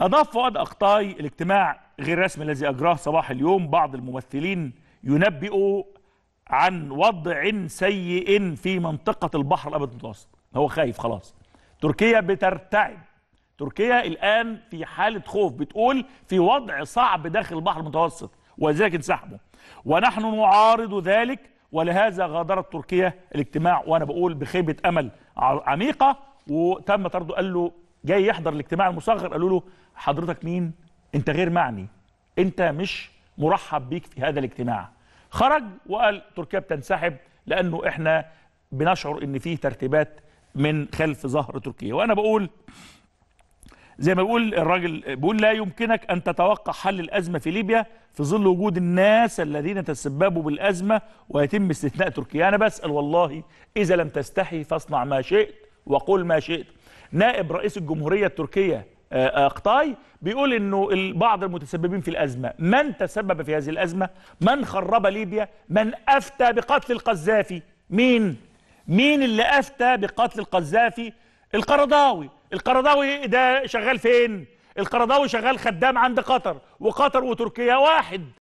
أضاف فؤاد أقطاي الاجتماع غير رسمي الذي أجراه صباح اليوم بعض الممثلين ينبئوا عن وضع سيء في منطقة البحر الأبيض المتوسط هو خايف خلاص تركيا بترتعب تركيا الآن في حالة خوف بتقول في وضع صعب داخل البحر المتوسط وذلك انسحبوا ونحن نعارض ذلك ولهذا غادرت تركيا الاجتماع وأنا بقول بخيبة أمل عميقة وتم طرده قال له جاي يحضر الاجتماع المصغر قالوا له حضرتك مين انت غير معني انت مش مرحب بيك في هذا الاجتماع خرج وقال تركيا بتنسحب لانه احنا بنشعر ان فيه ترتيبات من خلف ظهر تركيا وانا بقول زي ما بيقول الراجل بيقول لا يمكنك ان تتوقع حل الازمه في ليبيا في ظل وجود الناس الذين تسببوا بالازمه ويتم استثناء تركيا انا بسال والله اذا لم تستحي فاصنع ما شئت وقل ما شئت نائب رئيس الجمهورية التركية أقطاي آه، آه، بيقول انه بعض المتسببين في الازمه من تسبب في هذه الازمه من خرب ليبيا من افتى بقتل القذافي مين مين اللي افتى بقتل القذافي القرضاوي القرضاوي ده شغال فين القرضاوي شغال خدام عند قطر وقطر وتركيا واحد